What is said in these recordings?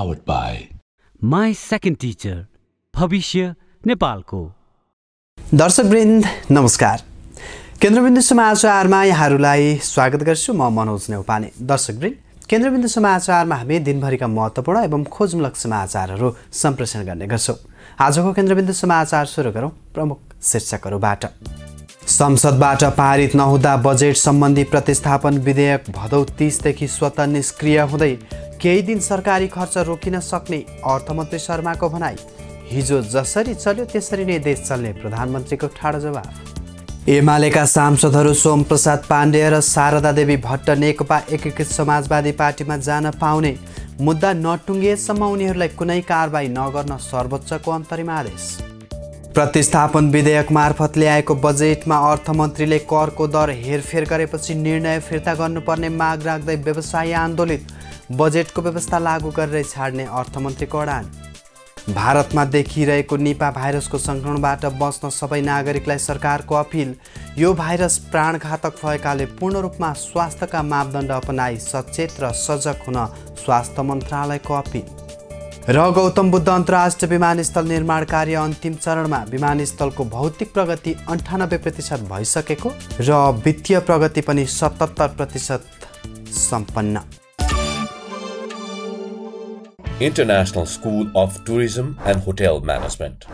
powered by my second teacher भविष्य नेपालको दर्शकवृन्द नमस्कार केन्द्रबिन्दु समाचारमा यहाँहरूलाई स्वागत गर्छु म मनोज नेउपाने दर्शकवृन्द केन्द्रबिन्दु समाचारमा हामी दिनभरिका महत्त्वपूर्ण एवं खोजमूलक समाचारहरू सम्प्रेषण गर्ने गर्छौँ आजको केन्द्रबिन्दु समाचार सुरु गरौँ प्रमुख शीर्षकहरूबाट संसदबाट पारित नहुँदा बजेट सम्बन्धी प्रतिस्थापन विधेयक भदौ तिसदेखि स्वत निष्क्रिय हुँदै केही दिन सरकारी खर्च रोकिन सक्ने अर्थमन्त्री शर्माको भनाई हिजो जसरी चल्यो त्यसरी नै देश चल्ने प्रधानमन्त्रीको ठाडो जवाब एमालेका सांसदहरू सोमप्रसाद पाण्डे र शारदा देवी भट्ट नेकपा एकीकृत समाजवादी पार्टीमा जान पाउने मुद्दा नटुङ्गिएसम्म उनीहरूलाई कुनै कारवाही नगर्न सर्वोच्चको अन्तरिम आदेश प्रतिस्थापन विधेयक मार्फत ल्याएको बजेटमा अर्थमन्त्रीले करको दर हेरफेर गरेपछि निर्णय फिर्ता गर्नुपर्ने माग राख्दै व्यवसायी आन्दोलित बजेटको व्यवस्था लागू गरेर छाड्ने अर्थमन्त्रीको अडान भारतमा देखिरहेको निपा भाइरसको सङ्क्रमणबाट बस्न सबै नागरिकलाई सरकारको अपिल यो भाइरस प्राणघातक भएकाले पूर्ण रूपमा स्वास्थ्यका मापदण्ड अपनाई सचेत र सजग हुन स्वास्थ्य मन्त्रालयको अपिल र गौतम बुद्ध अन्तर्राष्ट्रिय विमानस्थल निर्माण कार्य अन्तिम चरणमा विमानस्थलको भौतिक प्रगति अन्ठानब्बे प्रतिशत भइसकेको र वित्तीय प्रगति पनि सतहत्तर प्रतिशत सम्पन्न International School of Tourism and Hotel Management.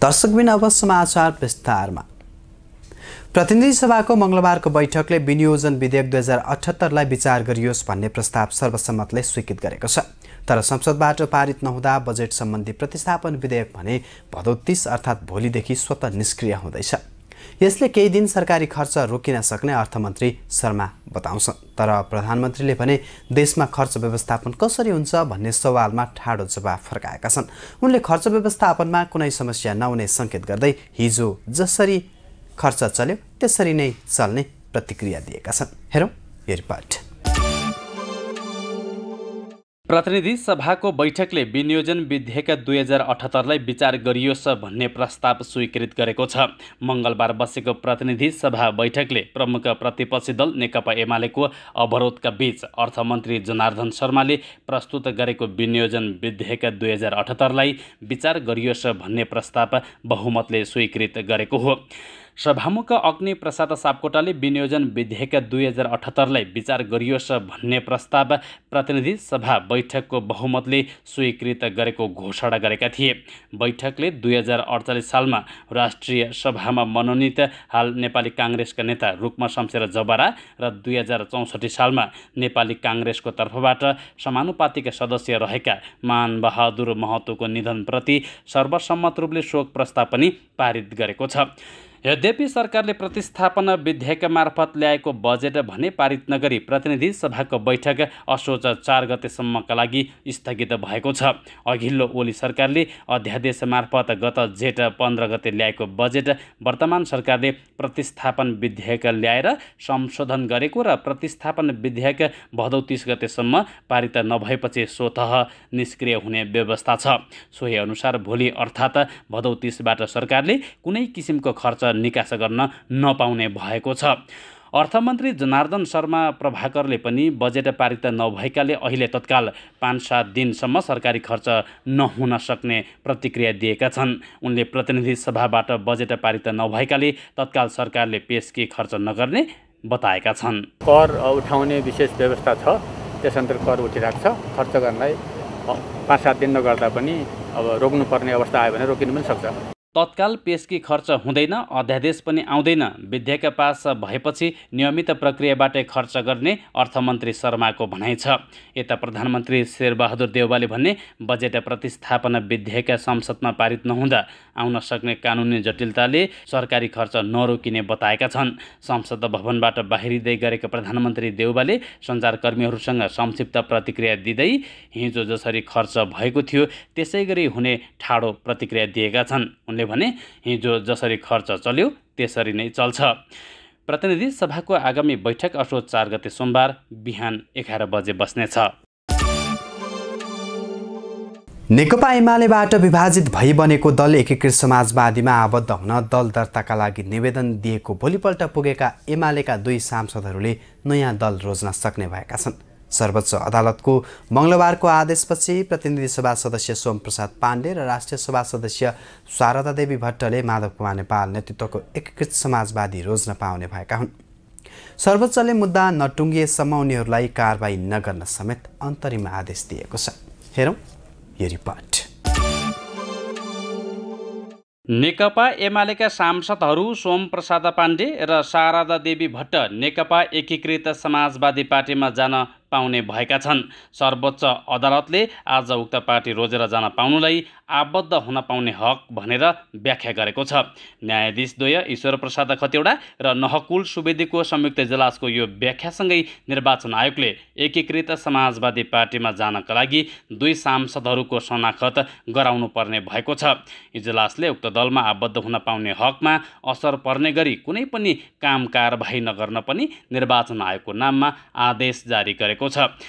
दर्शकबिन अब समाचार विस्तारमा प्रतिनिधि सभाको मङ्गलबारको बैठकले विनियोजन विधेयक दुई हजार अठहत्तरलाई विचार गरियोस् भन्ने प्रस्ताव सर्वसम्मतले स्वीकृत गरेको छ तर संसदबाट पारित नहुँदा बजेट सम्बन्धी प्रतिस्थापन विधेयक भने भदौ तिस अर्थात् भोलिदेखि स्वत निष्क्रिय हुँदैछ यसले केही दिन सरकारी खर्च रोकिन सक्ने अर्थमन्त्री शर्मा बताउँछन् तर प्रधानमन्त्रीले भने देशमा खर्च व्यवस्थापन कसरी हुन्छ भन्ने सवालमा ठाडो जवाब फर्काएका छन् उनले खर्च व्यवस्थापनमा कुनै समस्या नहुने सङ्केत गर्दै हिजो जसरी खर्च चल्यो त्यसरी नै चल्ने प्रतिक्रिया दिएका छन् हेरौँ यो रिपोर्ट प्रतिनिधि सभाको बैठकले विनियोजन विधेयक दुई हजार अठहत्तरलाई विचार गरियोस् भन्ने प्रस्ताव स्वीकृत गरेको छ मङ्गलबार बसेको प्रतिनिधि सभा बैठकले प्रमुख प्रतिपक्षी दल नेकपा एमालेको अवरोधका बीच अर्थमन्त्री जनार्दन शर्माले प्रस्तुत गरेको विनियोजन विधेयक दुई हजार अठहत्तरलाई विचार गरियोस् भन्ने प्रस्ताव बहुमतले स्वीकृत गरेको हो सभामुख अग्नि प्रसाद सापकोटाले विनियोजन विधेयक दुई हजार अठहत्तरलाई विचार गरियोस् भन्ने प्रस्ताव प्रतिनिधि सभा बैठकको बहुमतले स्वीकृत गरेको घोषणा गरेका थिए बैठकले दुई हजार अडचालिस सालमा राष्ट्रिय सभामा मनोनित हाल नेपाली काङ्ग्रेसका नेता रुक्मा शमशेर जबरा र दुई हजार चौसठी सालमा नेपाली काङ्ग्रेसको तर्फबाट समानुपातिका सदस्य रहेका मान बहादुर महतोको निधनप्रति सर्वसम्मत रूपले शोक प्रस्ताव पनि पारित गरेको छ यद्यपि सरकारले प्रतिस्थापन विधेयक मार्फत ल्याएको बजेट भने पारित नगरी प्रतिनिधि सभाको बैठक असोज चार गतेसम्मका लागि स्थगित भएको छ अघिल्लो ओली सरकारले अध्यादेश मार्फत गत जेठ पन्ध्र गते ल्याएको बजेट वर्तमान सरकारले प्रतिस्थापन विधेयक ल्याएर संशोधन गरेको र प्रतिस्थापन विधेयक भदौ तिस गतेसम्म पारित नभएपछि स्वत निष्क्रिय हुने व्यवस्था छ सोही अनुसार भोलि अर्थात् भदौ तिसबाट सरकारले कुनै किसिमको खर्च निकास गर्न नपाउने भएको छ अर्थमन्त्री जनार्दन शर्मा प्रभाकरले पनि बजेट पारित नभएकाले अहिले तत्काल पाँच सात दिनसम्म सरकारी खर्च नहुन सक्ने प्रतिक्रिया दिएका छन् उनले प्रतिनिधि सभाबाट बजेट पारित नभएकाले तत्काल सरकारले पेस के खर्च नगर्ने बताएका छन् कर उठाउने विशेष व्यवस्था छ अन्तर्गत कर उठिरहेको छ खर्च गर्नलाई पाँच सात दिन नगर्दा पनि अब रोक्नुपर्ने अवस्था आयो भने रोकिनु पनि सक्छ तत्काल पेसकी खर्च हुँदैन अध्यादेश पनि आउँदैन विधेयक पास भएपछि नियमित प्रक्रियाबाटै खर्च गर्ने अर्थमन्त्री शर्माको भनाइ छ यता प्रधानमन्त्री शेरबहादुर देउवाले भन्ने बजेट प्रतिस्थापना विधेयक संसदमा पारित नहुँदा आउन सक्ने कानुनी जटिलताले सरकारी खर्च नरोकिने बताएका छन् संसद भवनबाट बाहिरिँदै गरेका प्रधानमन्त्री देउवाले सञ्चारकर्मीहरूसँग संक्षिप्त प्रतिक्रिया दिँदै हिजो जसरी खर्च भएको थियो त्यसै गरी हुने ठाडो प्रतिक्रिया दिएका छन् भने हिजो जसरी खर्च चल्यो त्यसरी नै चल्छ प्रतिनिधि सभाको आगामी बैठक असो चार गते सोमबार बिहान एघार बजे बस्नेछ नेकपा एमालेबाट विभाजित भई बनेको दल एकीकृत समाजवादीमा आबद्ध हुन दल दर्ताका लागि निवेदन दिएको भोलिपल्ट पुगेका एमालेका दुई सांसदहरूले नयाँ दल रोज्न सक्ने भएका छन् सर्वोच्च अदालतको मङ्गलबारको आदेशपछि प्रतिनिधि सभा सदस्य सोमप्रसाद पाण्डे र राष्ट्रिय सभा सदस्य शारदा देवी भट्टले माधव कुमार नेपाल नेतृत्वको एकीकृत समाजवादी रोज्न पाउने भएका हुन् सर्वोच्चले मुद्दा नटुङ्गिएसम्म उनीहरूलाई कारवाही नगर्न समेत अन्तरिम आदेश दिएको छ हेरौँ यो रिपोर्ट नेकपा एमालेका सांसदहरू सोमप्रसाद पाण्डे र शारदा देवी भट्ट नेकपा एकीकृत समाजवादी पार्टीमा जान पाउने भएका छन् सर्वोच्च अदालतले आज उक्त पार्टी रोजेर जान पाउनुलाई आबद्ध हुन पाउने हक भनेर व्याख्या गरेको छ न्यायाधीशद्वय ईश्वर प्रसाद खतिवडा र नहकुल सुवेदीको संयुक्त इजलासको यो व्याख्यासँगै निर्वाचन आयोगले एकीकृत समाजवादी पार्टीमा जानका लागि दुई सांसदहरूको शनाखत गराउनु पर्ने भएको छ इजलासले उक्त दलमा आबद्ध हुन पाउने हकमा असर पर्ने गरी कुनै पनि काम कारबाही नगर्न पनि निर्वाचन आयोगको नाममा आदेश जारी गरेको What's up?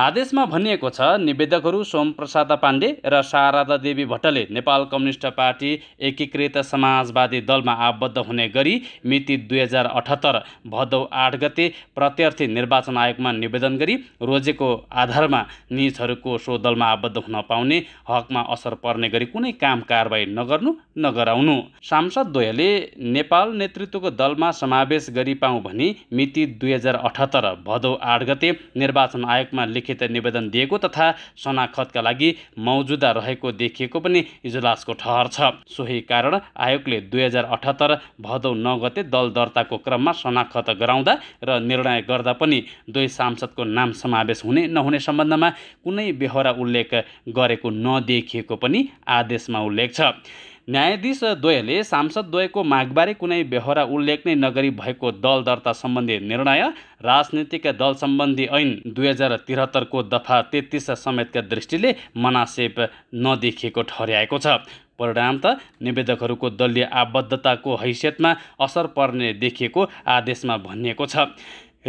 आदेशमा भनिएको छ निवेदकहरू सोमप्रसाद पाण्डे र शारदा देवी भट्टले नेपाल कम्युनिस्ट पार्टी एकीकृत समाजवादी दलमा आबद्ध हुने गरी मिति दुई हजार अठहत्तर भदौ आठ गते प्रत्यर्थी निर्वाचन आयोगमा निवेदन गरी रोजेको आधारमा निजहरूको सो दलमा आबद्ध हुन पाउने हकमा असर पर्ने गरी कुनै काम कारवाही नगर्नु नगराउनु सांसद द्वयले नेपाल नेतृत्वको दलमा समावेश गरी पाउँ भनी मिति दुई हजार अठहत्तर भदौ आठ गते निर्वाचन आयोगमा लिखित निवेदन दिएको तथा शनाखतका लागि मौजुदा रहेको देखिएको पनि इजलासको ठहर छ सोही कारण आयोगले दुई हजार अठहत्तर भदौ नौ गते दल दर्ताको क्रममा शनाखत गराउँदा र निर्णय गर्दा पनि दुई सांसदको नाम समावेश हुने नहुने सम्बन्धमा कुनै बेहोरा उल्लेख गरेको नदेखिएको पनि आदेशमा उल्लेख छ न्यायाधीशद्वयले सांसदद्वयको मागबारे कुनै बेहोरा उल्लेख नै नगरी भएको दल दर्ता सम्बन्धी निर्णय राजनीतिक दल सम्बन्धी ऐन दुई हजार त्रिहत्तरको दफा तेत्तिस समेतका दृष्टिले मनासेप नदेखिएको ठहर्याएको छ परिणाम त निवेदकहरूको दलीय आबद्धताको हैसियतमा असर पर्ने देखिएको आदेशमा भनिएको छ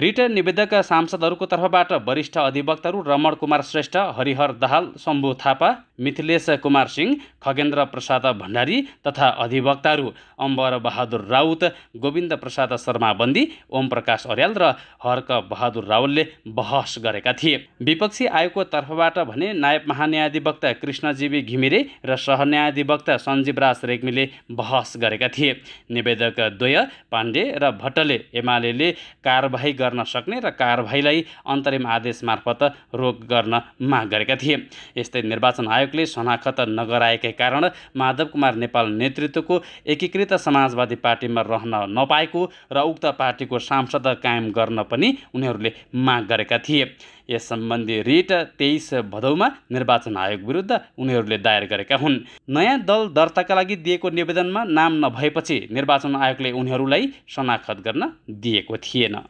रिटर्न निवेदकका सांसदहरूको तर्फबाट वरिष्ठ अधिवक्ताहरू रमण कुमार श्रेष्ठ हरिहर दाहाल शम्भु थापा मिथिलेश कुमार सिंह खगेन्द्र प्रसाद भण्डारी तथा अधिवक्ताहरू अम्बर बहादुर राउत गोविन्द प्रसाद शर्मा बन्दी ओम प्रकाश अर्याल र हर्क बहादुर रावलले बहस गरेका थिए विपक्षी आयोगको तर्फबाट भने नायब महान्यायाधिवक्ता कृष्णजीवी घिमिरे र सहन्यायाधिवक्ता सञ्जीव राज रेग्मीले बहस गरेका थिए निवेदक द्वय पाण्डे र भट्टले एमाले कारबाही गर्न सक्ने र कारवाहीलाई अन्तरिम आदेश मार्फत रोक गर्न माग गरेका थिए यस्तै निर्वाचन आयोगले शनाखत नगराएकै कारण माधव कुमार नेपाल नेतृत्वको एकीकृत समाजवादी पार्टीमा रहन नपाएको र उक्त पार्टीको सांसद कायम गर्न पनि उनीहरूले माग गरेका थिए यस सम्बन्धी रिट तेइस भदौमा निर्वाचन आयोग विरुद्ध उनीहरूले दायर गरेका हुन् नयाँ दल दर्ताका लागि दिएको निवेदनमा नाम नभएपछि निर्वाचन आयोगले उनीहरूलाई शनाखत गर्न दिएको थिएन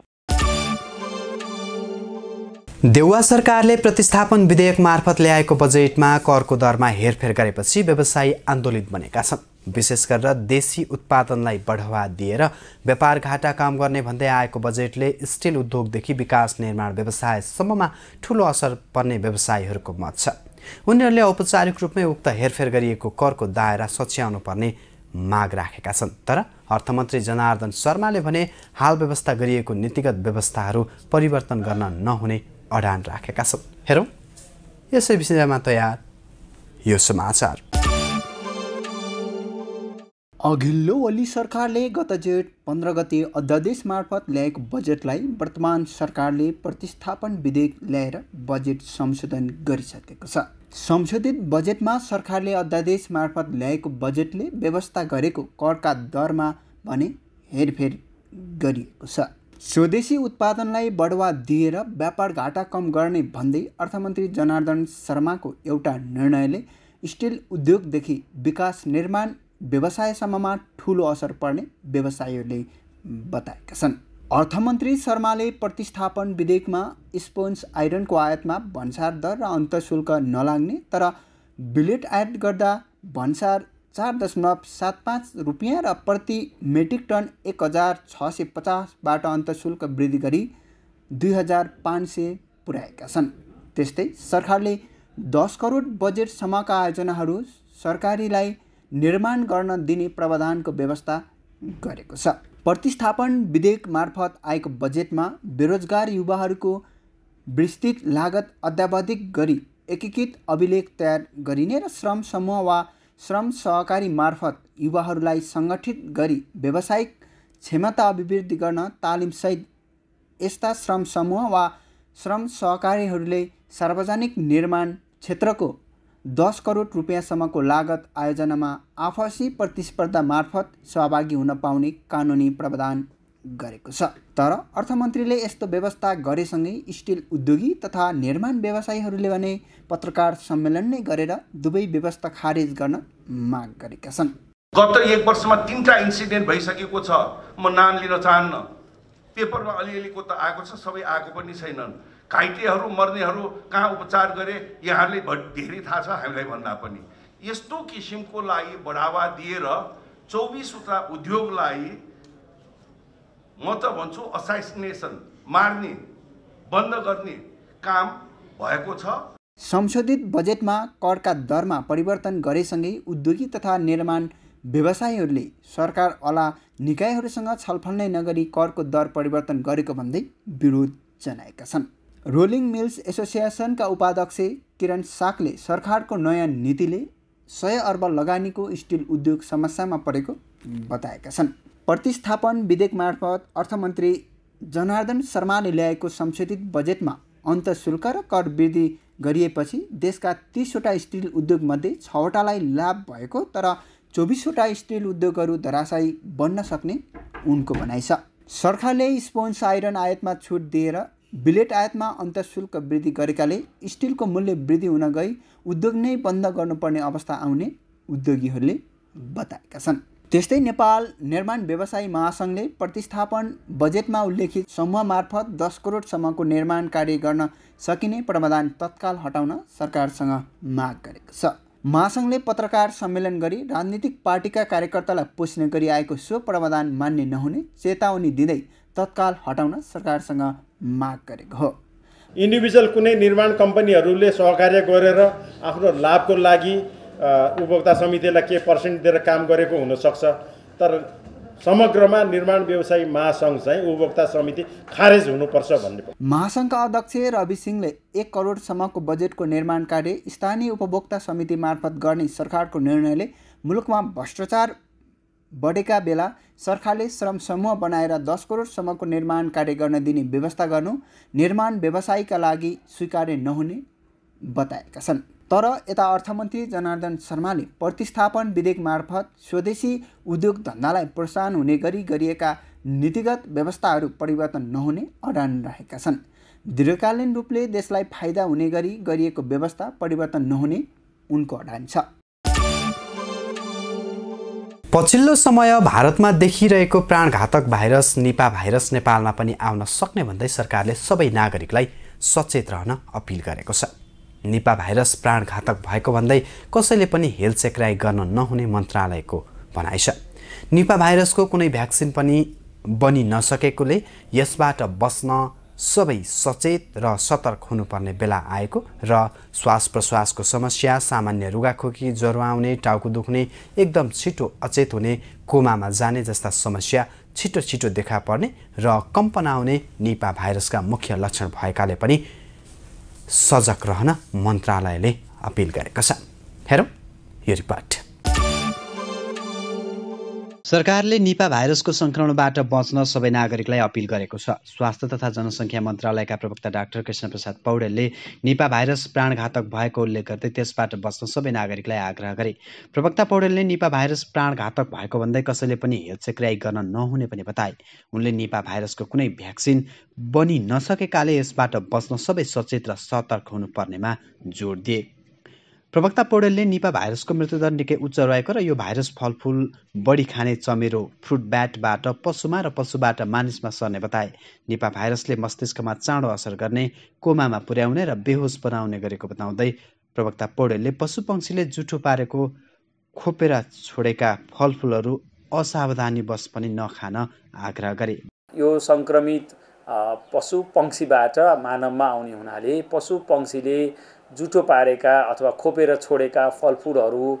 देउवा सरकारले प्रतिस्थापन विधेयक मार्फत ल्याएको बजेटमा करको दरमा हेरफेर गरेपछि व्यवसायी आन्दोलित बनेका छन् विशेष गरेर देशी उत्पादनलाई बढावा दिएर व्यापार घाटा काम गर्ने भन्दै आएको बजेटले स्टिल उद्योगदेखि विकास निर्माण व्यवसायसम्ममा ठुलो असर पर्ने व्यवसायीहरूको मत छ उनीहरूले औपचारिक रूपमै उक्त हेरफेर गरिएको करको दायरा सच्याउनु पर्ने माग राखेका छन् तर अर्थमन्त्री जनार्दन शर्माले भने हाल व्यवस्था गरिएको नीतिगत व्यवस्थाहरू परिवर्तन गर्न नहुने अडान राखेका छन् हेरौँ यसै विषयमा तयार यो समाचार अघिल्लो ओली सरकारले गत जेठ पन्ध्र गते अध्यादेश मार्फत ल्याएको बजेटलाई वर्तमान सरकारले प्रतिस्थापन विधेयक ल्याएर बजेट संशोधन गरिसकेको छ संशोधित बजेटमा सरकारले अध्यादेश मार्फत ल्याएको बजेटले व्यवस्था गरेको करका दरमा भने हेरफेर गरिएको छ स्वदेशी उत्पादनलाई बढुवा दिएर व्यापार घाटा कम गर्ने भन्दै अर्थमन्त्री जनार्दन शर्माको एउटा निर्णयले स्टिल उद्योगदेखि विकास निर्माण व्यवसायसम्ममा ठुलो असर पर्ने व्यवसायीहरूले बताएका छन् अर्थमन्त्री शर्माले प्रतिस्थापन विधेयकमा स्पोन्स आइरनको आयातमा भन्सार दर र अन्तशुल्क नलाग्ने तर बिलेट आयात गर्दा भन्सार चार दशमलव सात पाँच रुपियाँ र प्रति मेट्रिक टन एक हजार छ सय पचासबाट अन्तशुल्क वृद्धि गरी दुई हजार पाँच सय पुर्याएका छन् त्यस्तै सरकारले दस करोड बजेटसम्मका आयोजनाहरू सरकारीलाई निर्माण गर्न दिने प्रावधानको व्यवस्था गरेको छ प्रतिस्थापन विधेयक मार्फत आएको बजेटमा बेरोजगार युवाहरूको विस्तृत लागत अध्यावधिक गरी एकीकृत अभिलेख तयार गरिने र श्रम समूह वा श्रम सहकारी मार्फत युवाहरूलाई सङ्गठित गरी व्यावसायिक क्षमता अभिवृद्धि गर्न तालिमसहित यस्ता श्रम समूह वा श्रम सहकारीहरूले सार्वजनिक निर्माण क्षेत्रको दस करोड रुपियाँसम्मको लागत आयोजनामा आपसी प्रतिस्पर्धा मार्फत सहभागी हुन पाउने कानुनी प्रावधान गरेको छ तर अर्थमन्त्रीले यस्तो व्यवस्था गरेसँगै स्टिल उद्योगी तथा निर्माण व्यवसायीहरूले भने पत्रकार सम्मेलन नै गरेर दुवै व्यवस्था खारेज गर्न माग गरेका छन् गत एक वर्षमा तिनवटा इन्सिडेन्ट भइसकेको छ म नाम लिन चाहन्न पेपरमा अलिअलिको त आएको छ सबै आएको पनि छैनन् घाइतेहरू मर्नेहरू कहाँ उपचार गरे यहाँहरूले धेरै थाहा छ हामीलाई भन्दा पनि यस्तो किसिमको लागि बढावा दिएर चौबिसवटा उद्योगलाई म त भन्छु असाइसिनेसन मार्ने बन्द गर्ने काम भएको छ संशोधित बजेटमा करका दरमा परिवर्तन गरेसँगै उद्योगी तथा निर्माण व्यवसायीहरूले सरकार अला निकायहरूसँग छलफल नै नगरी करको दर परिवर्तन गरेको भन्दै विरोध जनाएका छन् रोलिङ मिल्स एसोसिएसनका उपाध्यक्ष किरण साकले सरकारको नयाँ नीतिले सय अर्ब लगानीको स्टिल उद्योग समस्यामा परेको बताएका छन् प्रतिस्थापन विधेयक मार्फत अर्थमन्त्री जनार्दन शर्माले ल्याएको संशोधित बजेटमा अन्त शुल्क र कर वृद्धि गरिएपछि देशका तिसवटा स्टिल उद्योगमध्ये छवटालाई लाभ भएको तर चौबिसवटा स्टिल उद्योगहरू धराशायी बन्न सक्ने उनको भनाइ छ सरकारले स्पोन्स आइरन आयातमा छुट दिएर बिलेट आयातमा अन्तशुल्क वृद्धि गरेकाले स्टिलको मूल्य वृद्धि हुन गई उद्योग नै बन्द गर्नुपर्ने अवस्था आउने उद्योगीहरूले बताएका छन् त्यस्तै नेपाल निर्माण व्यवसायी महासङ्घले प्रतिस्थापन बजेटमा उल्लेखित समूह मार्फत दस करोडसम्मको निर्माण कार्य गर्न सकिने प्रावधान तत्काल हटाउन सरकारसँग माग गरेको छ महासङ्घले पत्रकार सम्मेलन गरी राजनीतिक पार्टीका कार्यकर्तालाई पोस्ने गरी आएको सो प्रावधान मान्य नहुने चेतावनी दिँदै तत्काल हटाउन सरकारसँग माग गरेको हो इन्डिभिजुअल कुनै निर्माण कम्पनीहरूले सहकार्य गरेर आफ्नो लाभको लागि उपभोक्ता समितिलाई के पर्सेन्ट दिएर काम गरेको हुनसक्छ तर समग्रमा निर्माण व्यवसायी महासङ्घ चाहिँ उपभोक्ता समिति खारेज हुनुपर्छ भन्ने महासङ्घका अध्यक्ष रवि सिंहले एक करोडसम्मको बजेटको निर्माण कार्य स्थानीय उपभोक्ता समिति मार्फत गर्ने सरकारको निर्णयले मुलुकमा भ्रष्टाचार बढेका बेला सरकारले श्रम समूह बनाएर दस करोडसम्मको निर्माण कार्य गर्न दिने व्यवस्था गर्नु निर्माण व्यवसायका लागि स्वीकार्य नहुने बताएका छन् तर यता अर्थमन्त्री जनार्दन शर्माले प्रतिस्थापन विधेयक मार्फत स्वदेशी उद्योग धन्दालाई प्रोत्साहन हुने गरी गरिएका नीतिगत व्यवस्थाहरू परिवर्तन नहुने अडान रहेका छन् दीर्घकालीन रूपले देशलाई फाइदा हुने गरी गरिएको व्यवस्था परिवर्तन नहुने उनको अडान छ पछिल्लो समय भारतमा देखिरहेको प्राणघातक भाइरस निपा भाइरस नेपालमा पनि आउन सक्ने भन्दै सरकारले सबै नागरिकलाई सचेत रहन अपिल गरेको छ निपा भाइरस प्राणघातक भएको भन्दै कसैले पनि हेल्थ चेकराई गर्न नहुने मन्त्रालयको भनाइ छ निपा भाइरसको कुनै भ्याक्सिन पनि बनि नसकेकोले यसबाट बस्न सबै सचेत र सतर्क हुनुपर्ने बेला आएको र श्वास प्रश्वासको समस्या सामान्य रुगाखोकी ज्वरो आउने टाउको दुख्ने एकदम छिटो अचेत हुने कोमामा जाने जस्ता समस्या छिटो छिटो देखा पर्ने र कम्पन आउने निपा भाइरसका मुख्य लक्षण भएकाले पनि सजग रहन मन्त्रालयले अपिल गरेको छ हेरौँ यो रिपोर्ट सरकारले निपा भाइरसको संक्रमणबाट बच्न सबै नागरिकलाई अपिल गरेको छ स्वास्थ्य तथा जनसङ्ख्या मन्त्रालयका प्रवक्ता डाक्टर कृष्ण प्रसाद पौडेलले निपा भाइरस प्राणघातक भएको उल्लेख गर्दै त्यसबाट बस्न सबै नागरिकलाई आग्रह गरे प्रवक्ता पौडेलले निपा भाइरस प्राणघातक भएको भन्दै कसैले पनि हेलचेक्राई गर्न नहुने पनि बताए उनले निपा भाइरसको कुनै भ्याक्सिन बनि नसकेकाले यसबाट बच्न सबै सचेत र सतर्क हुनुपर्नेमा जोड दिए प्रवक्ता पौडेलले निपा भाइरसको मृत्युदर निकै उच्च रहेको र यो भाइरस फलफुल बढी खाने चमेरो फ्रुट ब्याटबाट पशुमा र पशुबाट मानिसमा सर्ने बताए निपा भाइरसले मस्तिष्कमा चाँडो असर गर्ने कोमामा पुर्याउने र बेहोस बनाउने गरेको बताउँदै प्रवक्ता पौडेलले पशु पक्षीले जुठो पारेको खोपेर छोडेका फलफुलहरू असावधानीवश पनि नखान आग्रह गरे यो सङ्क्रमित पशु पंक्षीबाट मानवमा आउने हुनाले पशु पंक्षीले जुठो पारेका अथवा खोपेर छोडेका फलफुलहरू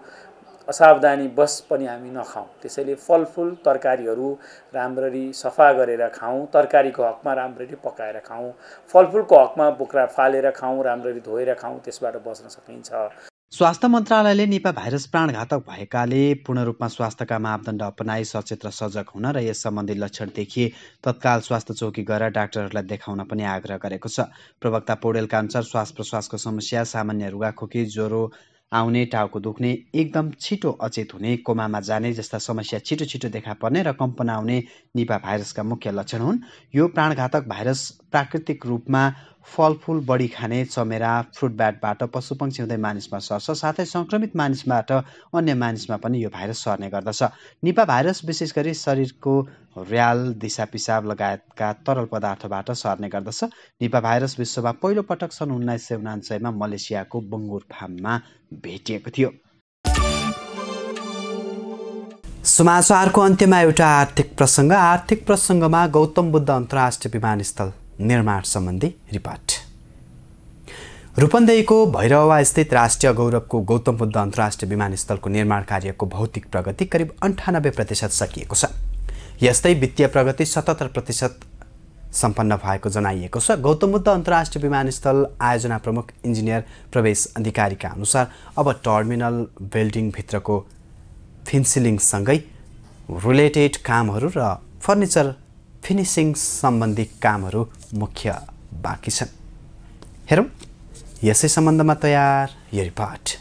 असावधानी बस पनि हामी नखाउँ त्यसैले फलफुल तरकारीहरू राम्ररी सफा गरेर खाउँ तरकारीको हकमा राम्ररी पकाएर खाउँ फलफुलको हकमा बोक्रा फालेर खाउँ राम्ररी धोएर खाउँ त्यसबाट बस्न सकिन्छ स्वास्थ्य मन्त्रालयले निपा भाइरस प्राणघातक भएकाले पूर्ण रूपमा स्वास्थ्यका मापदण्ड अपनाई सचेत र सजग हुन र यस सम्बन्धी लक्षण देखिए तत्काल स्वास्थ्य चौकी गएर डाक्टरहरूलाई देखाउन पनि आग्रह गरेको छ प्रवक्ता पौडेलका अनुसार श्वास प्रश्वासको समस्या सामान्य रुगाखोकी ज्वरो आउने टाउको दुख्ने एकदम छिटो अचेत हुने कोमामा जाने जस्ता समस्या छिटो छिटो देखा पर्ने र कम्पन आउने निपा भाइरसका मुख्य लक्षण हुन् यो प्राणघातक भाइरस प्राकृतिक रूपमा फलफुल बढी खाने चमेरा फ्रुट ब्याटबाट पक्षी हुँदै मानिसमा सर्छ साथै सङ्क्रमित मानिसबाट अन्य मानिसमा पनि यो भाइरस सर्ने गर्दछ निपा भाइरस विशेष गरी शरीरको र्याल दिसा पिसाब लगायतका तरल पदार्थबाट सर्ने गर्दछ निपा भाइरस विश्वमा पहिलो पटक सन् उन्नाइस सय उनान्सयमा मलेसियाको बङ्गुर फार्ममा भेटिएको थियो समाचारको अन्त्यमा एउटा आर्थिक प्रसङ्ग आर्थिक प्रसङ्गमा गौतम बुद्ध अन्तर्राष्ट्रिय विमानस्थल निर्माण सम्बन्धी रिपोर्ट रूपन्देहीको भैरवास्थित राष्ट्रिय गौरवको गौतम बुद्ध अन्तर्राष्ट्रिय विमानस्थलको निर्माण कार्यको भौतिक प्रगति करिब अन्ठानब्बे प्रतिशत सकिएको छ यस्तै वित्तीय प्रगति सतहत्तर प्रतिशत सम्पन्न भएको जनाइएको छ गौतम बुद्ध अन्तर्राष्ट्रिय विमानस्थल आयोजना प्रमुख इन्जिनियर प्रवेश अधिकारीका अनुसार अब टर्मिनल बिल्डिङभित्रको फिन्सिलिङसँगै रिलेटेड कामहरू र फर्निचर फिनिसिङ सम्बन्धी कामहरू मुख्य बाँकी छन् हेरौँ यसै सम्बन्धमा तयार यो रिपोर्ट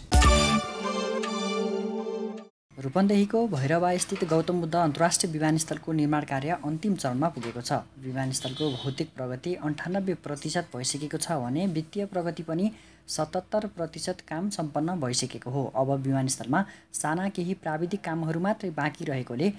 रूपन्देहीको भैरवास्थित गौतम बुद्ध अन्तर्राष्ट्रिय विमानस्थलको निर्माण कार्य अन्तिम चरणमा पुगेको छ विमानस्थलको भौतिक प्रगति अन्ठानब्बे प्रतिशत भइसकेको छ भने वित्तीय प्रगति पनि सतहत्तर प्रतिशत काम सम्पन्न भइसकेको हो अब विमानस्थलमा साना केही प्राविधिक कामहरू मात्रै बाँकी रहेकोले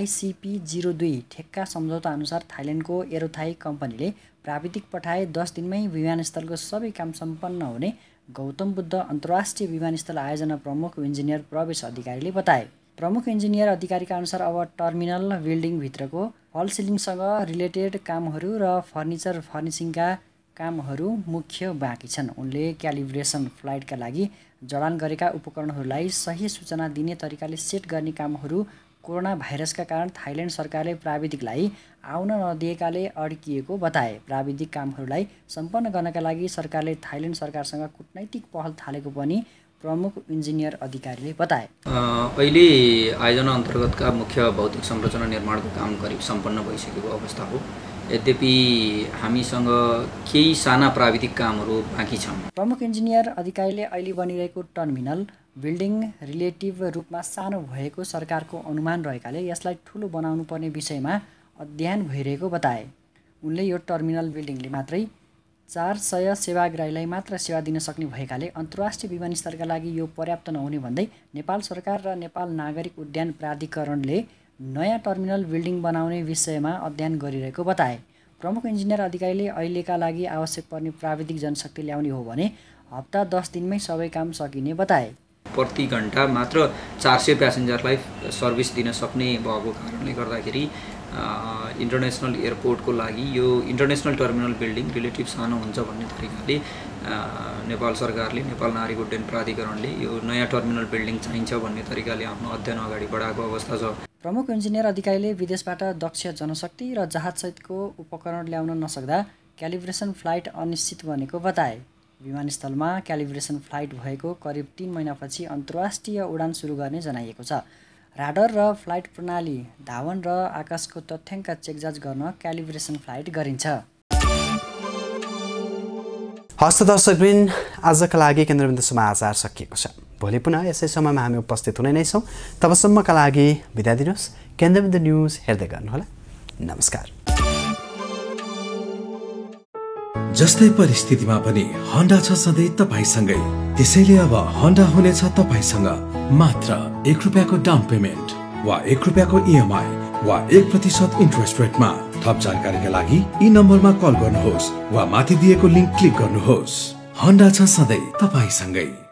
आइसिपी जिरो दुई ठेक्का अनुसार थाइल्यान्डको एरोथाई कम्पनीले प्राविधिक पठाए दस दिनमै विमानस्थलको सबै काम सम्पन्न हुने गौतम बुद्ध अन्तर्राष्ट्रिय विमानस्थल आयोजना प्रमुख इन्जिनियर प्रवेश अधिकारीले बताए प्रमुख इन्जिनियर अधिकारीका अनुसार अब टर्मिनल बिल्डिङभित्रको फल सिलिङसँग रिलेटेड कामहरू र फर्निचर फर्निसिङका कामहरू मुख्य बाँकी छन् उनले क्यालिब्रेसन फ्लाइटका लागि जडान गरेका उपकरणहरूलाई सही सूचना दिने तरिकाले सेट गर्ने कामहरू कोरोना भाइरसका कारण थाइल्यान्ड सरकारले प्राविधिकलाई आउन नदिएकाले अड्किएको बताए प्राविधिक कामहरूलाई सम्पन्न गर्नका लागि सरकारले थाइल्यान्ड सरकारसँग कुटनैतिक पहल थालेको पनि प्रमुख इन्जिनियर अधिकारीले बताए अहिले आयोजना अन्तर्गतका मुख्य भौतिक संरचना निर्माणको काम करिब सम्पन्न भइसकेको अवस्था हो यद्यपि हामीसँग केही साना प्राविधिक कामहरू बाँकी छन् प्रमुख इन्जिनियर अधिकारीले अहिले बनिरहेको टर्मिनल बिल्डिङ रिलेटिभ रूपमा सानो भएको सरकारको अनुमान रहेकाले यसलाई ठुलो बनाउनु पर्ने विषयमा अध्ययन भइरहेको बताए उनले यो टर्मिनल बिल्डिङले मात्रै चार सय सेवाग्राहीलाई मात्र सेवा दिन सक्ने भएकाले अन्तर्राष्ट्रिय विमानस्थलका लागि यो पर्याप्त नहुने भन्दै नेपाल सरकार र नेपाल नागरिक उद्यान प्राधिकरणले नयाँ टर्मिनल बिल्डिङ बनाउने विषयमा अध्ययन गरिरहेको बताए प्रमुख इन्जिनियर अधिकारीले अहिलेका लागि आवश्यक पर्ने प्राविधिक जनशक्ति ल्याउने हो भने हप्ता दस दिनमै सबै काम सकिने बताए प्रति घन्टा मात्र चार सय प्यासेन्जरलाई सर्भिस दिन सक्ने भएको कारणले गर्दाखेरि इन्टरनेसनल एयरपोर्टको लागि यो इन्टरनेसनल टर्मिनल बिल्डिङ रिलेटिभ सानो हुन्छ भन्ने तरिकाले नेपाल सरकारले नेपाल नागरिक उड्डयन प्राधिकरणले यो नयाँ टर्मिनल बिल्डिङ चाहिन्छ भन्ने तरिकाले आफ्नो अध्ययन अगाडि बढाएको अवस्था छ प्रमुख इन्जिनियर अधिकारीले विदेशबाट दक्ष जनशक्ति र जहाजसहितको उपकरण ल्याउन नसक्दा क्यालिब्रेसन फ्लाइट अनिश्चित बनेको बताए विमानस्थलमा क्यालिब्रेसन फ्लाइट भएको करिब तिन महिनापछि अन्तर्राष्ट्रिय उडान सुरु गर्ने जनाइएको छ राडर र फ्लाइट प्रणाली धावन र आकाशको तथ्याङ्क चेकजाँच गर्न क्यालिब्रेसन फ्लाइट गरिन्छ हस्त दर्शकबिन आजका लागि केन्द्रबिन्दु समाचार सकिएको छ भोलि पुनः यसै समयमा हामी उपस्थित हुने नै छौँ तबसम्मका लागि बिदा दिनुहोस् केन्द्रबिन्दु न्युज हेर्दै गर्नुहोला नमस्कार जस्तै परिस्थितिमा पनि हन्डा छ सधैँ तपाईँसँगै त्यसैले अब हन्डा हुनेछ तपाईँसँग मात्र एक रुपियाँको डाउन पेमेन्ट वा एक रुपियाँको इएमआई e वा एक प्रतिशत इन्ट्रेस्ट रेटमा थप जानकारीका लागि यी नम्बरमा कल गर्नुहोस् वा माथि दिएको लिङ्क क्लिक गर्नुहोस् हन्डा छ सधैँ तपाईँसँगै